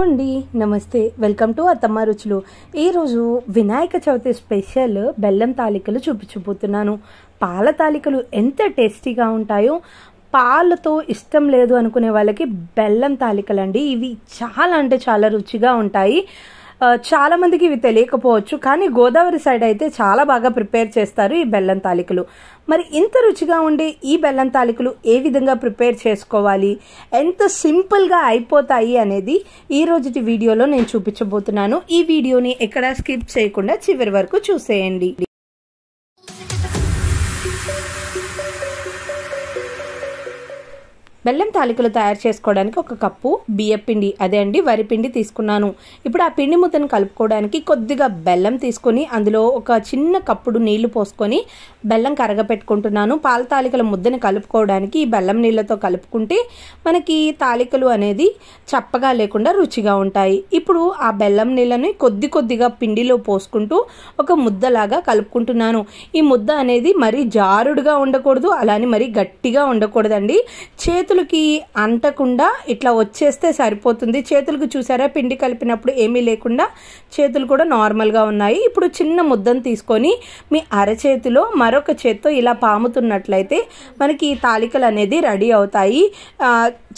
అండి నమస్తే welcome to అత్తమ్మ రుచులు ఈరోజు వినాయక చవితి స్పెషల్ బెల్లం తాలికలు చూపించబోతున్నాను పాల తాలికలు ఎంత టేస్టీగా ఉంటాయో పాలతో ఇష్టం లేదు అనుకునే వాళ్ళకి బెల్లం తాలికలు అండి ఇవి చాలా అంటే చాలా రుచిగా ఉంటాయి చాలా మందికి ఇవి తెలియకపోవచ్చు కానీ గోదావరి సైడ్ అయితే చాలా బాగా ప్రిపేర్ చేస్తారు ఈ బెల్లం తాలికలు మరి ఇంత రుచిగా ఉండే ఈ బెల్లం తాలికలు ఏ విధంగా ప్రిపేర్ చేసుకోవాలి ఎంత సింపుల్గా అయిపోతాయి అనేది ఈ రోజుటి వీడియోలో నేను చూపించబోతున్నాను ఈ వీడియోని ఎక్కడా స్కిప్ చేయకుండా చివరి వరకు చూసేయండి బెల్లం తాలికలు తయారు చేసుకోవడానికి ఒక కప్పు బియ్యపిండి అదే అండి వరి పిండి తీసుకున్నాను ఇప్పుడు ఆ పిండి ముద్దను కలుపుకోవడానికి కొద్దిగా బెల్లం తీసుకొని అందులో ఒక చిన్న కప్పుడు నీళ్లు పోసుకొని బెల్లం కరగపెట్టుకుంటున్నాను పాల తాలికల ముద్దను కలుపుకోవడానికి ఈ బెల్లం నీళ్ళతో కలుపుకుంటే మనకి తాలికలు అనేది చప్పగా లేకుండా రుచిగా ఉంటాయి ఇప్పుడు ఆ బెల్లం నీళ్ళని కొద్ది కొద్దిగా పిండిలో పోసుకుంటూ ఒక ముద్దలాగా కలుపుకుంటున్నాను ఈ ముద్ద అనేది మరీ జారుడుగా ఉండకూడదు అలానే మరీ గట్టిగా ఉండకూడదండి చేతు చేతులకి అంటకుండా ఇట్లా వచ్చేస్తే సరిపోతుంది చేతులకు చూసారా పిండి కలిపినప్పుడు ఏమీ లేకుండా చేతులు కూడా నార్మల్గా ఉన్నాయి ఇప్పుడు చిన్న ముద్దను తీసుకొని మీ అరచేతిలో మరొక చేత్తో ఇలా పాముతున్నట్లయితే మనకి ఈ తాలికలు అనేది రెడీ అవుతాయి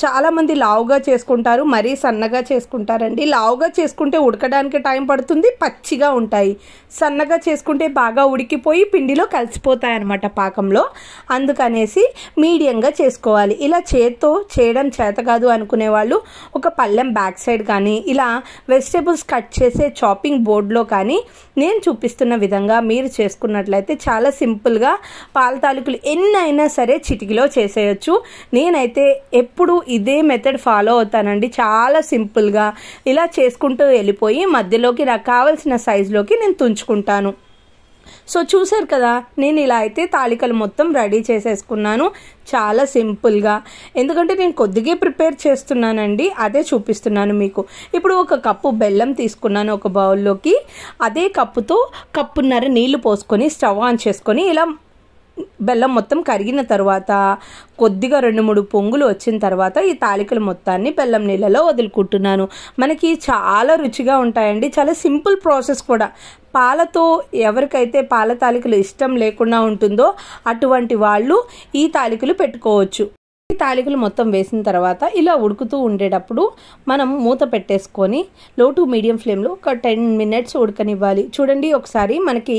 చాలామంది లావుగా చేసుకుంటారు మరీ సన్నగా చేసుకుంటారండి లావుగా చేసుకుంటే ఉడకడానికి టైం పడుతుంది పచ్చిగా ఉంటాయి సన్నగా చేసుకుంటే బాగా ఉడికిపోయి పిండిలో కలిసిపోతాయి అనమాట పాకంలో అందుకనేసి మీడియంగా చేసుకోవాలి ఇలా చే చేత్తో చేయడం చేత కాదు అనుకునే వాళ్ళు ఒక పళ్ళెం బ్యాక్ సైడ్ కానీ ఇలా వెజిటేబుల్స్ కట్ చేసే చాపింగ్ బోర్డ్లో కానీ నేను చూపిస్తున్న విధంగా మీరు చేసుకున్నట్లయితే చాలా సింపుల్గా పాల తాలూకులు ఎన్ని అయినా సరే చిటికిలో చేసేయచ్చు నేనైతే ఎప్పుడు ఇదే మెథడ్ ఫాలో అవుతానండి చాలా సింపుల్గా ఇలా చేసుకుంటూ వెళ్ళిపోయి మధ్యలోకి నాకు కావాల్సిన సైజులోకి నేను తుంచుకుంటాను సో చూసారు కదా నేను ఇలా అయితే తాలికలు మొత్తం రెడీ చేసేసుకున్నాను చాలా సింపుల్గా ఎందుకంటే నేను కొద్దిగా ప్రిపేర్ చేస్తున్నానండి అదే చూపిస్తున్నాను మీకు ఇప్పుడు ఒక కప్పు బెల్లం తీసుకున్నాను ఒక బౌల్లోకి అదే కప్పుతో కప్పున్నర నీళ్లు పోసుకొని స్టవ్ ఆన్ చేసుకొని ఇలా బెల్లం మొత్తం కరిగిన తర్వాత కొద్దిగా రెండు మూడు పొంగులు వచ్చిన తర్వాత ఈ తాలికల మొత్తాన్ని బెల్లం నీళ్ళలో వదులుకుంటున్నాను మనకి చాలా రుచిగా ఉంటాయండి చాలా సింపుల్ ప్రాసెస్ కూడా పాలతో ఎవరికైతే పాల తాలికలు ఇష్టం లేకుండా ఉంటుందో అటువంటి వాళ్ళు ఈ తాలికలు పెట్టుకోవచ్చు తాలికలు మొత్తం వేసిన తర్వాత ఇలా ఉడుకుతూ ఉండేటప్పుడు మనం మూత పెట్టేసుకొని లో టు మీడియం ఫ్లేమ్లో ఒక టెన్ మినిట్స్ ఉడకనివ్వాలి చూడండి ఒకసారి మనకి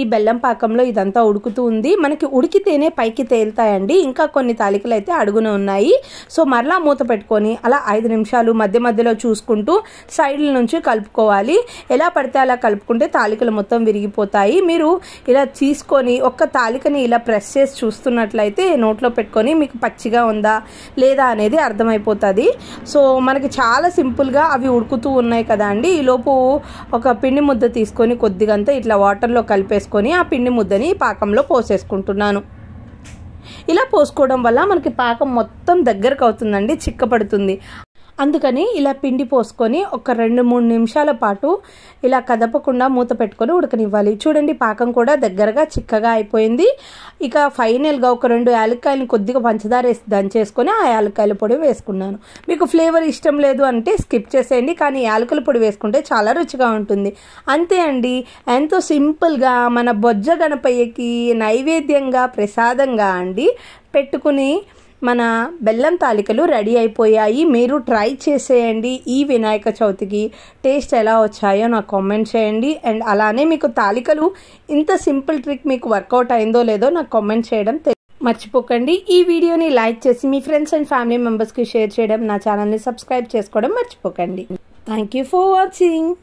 ఈ బెల్లం పాకంలో ఇదంతా ఉడుకుతూ ఉంది మనకి ఉడికితేనే పైకి తేలుతాయండి ఇంకా కొన్ని తాలికలు అయితే అడుగున ఉన్నాయి సో మరలా మూత పెట్టుకొని అలా ఐదు నిమిషాలు మధ్య మధ్యలో చూసుకుంటూ సైడ్ల నుంచి కలుపుకోవాలి ఎలా పడితే అలా కలుపుకుంటే తాలికలు మొత్తం విరిగిపోతాయి మీరు ఇలా తీసుకొని ఒక్క తాలికని ఇలా ప్రెస్ చేసి చూస్తున్నట్లయితే నోట్లో పెట్టుకొని మీకు పచ్చిగా టేస్టీగా ఉందా లేదా అనేది అర్థమైపోతుంది సో మనకి చాలా సింపుల్గా అవి ఉడుకుతూ ఉన్నాయి కదా అండి ఈలోపు ఒక పిండి ముద్ద తీసుకొని కొద్దిగంతా ఇట్లా వాటర్లో కలిపేసుకొని ఆ పిండి ముద్దని పాకంలో పోసేసుకుంటున్నాను ఇలా పోసుకోవడం వల్ల మనకి పాకం మొత్తం దగ్గరకు అవుతుందండి చిక్కపడుతుంది అందుకని ఇలా పిండి పోసుకొని ఒక రెండు మూడు నిమిషాల పాటు ఇలా కదపకుండా మూత పెట్టుకొని ఉడకనివ్వాలి చూడండి పాకం కూడా దగ్గరగా చిక్కగా అయిపోయింది ఇక ఫైనల్గా ఒక రెండు యాలక్కాయలు కొద్దిగా పంచదార వేసి దంచేసుకొని ఆ యాలక్కాయల పొడి వేసుకున్నాను మీకు ఫ్లేవర్ ఇష్టం లేదు అంటే స్కిప్ చేసేయండి కానీ యాలకుల పొడి వేసుకుంటే చాలా రుచిగా ఉంటుంది అంతే అండి ఎంతో సింపుల్గా మన బొజ్జ గణపయ్యకి నైవేద్యంగా ప్రసాదంగా అండి పెట్టుకుని మన బెల్లం తాలికలు రెడీ అయిపోయాయి మీరు ట్రై చేసేయండి ఈ వినాయక చవితికి టేస్ట్ ఎలా వచ్చాయో నాకు కామెంట్ చేయండి అండ్ అలానే మీకు తాలికలు ఇంత సింపుల్ ట్రిక్ మీకు వర్కౌట్ అయిందో లేదో నాకు కామెంట్ చేయడం మర్చిపోకండి ఈ వీడియోని లైక్ చేసి మీ ఫ్రెండ్స్ అండ్ ఫ్యామిలీ మెంబర్స్కి షేర్ చేయడం నా ఛానల్ని సబ్స్క్రైబ్ చేసుకోవడం మర్చిపోకండి థ్యాంక్ యూ ఫర్ వాచింగ్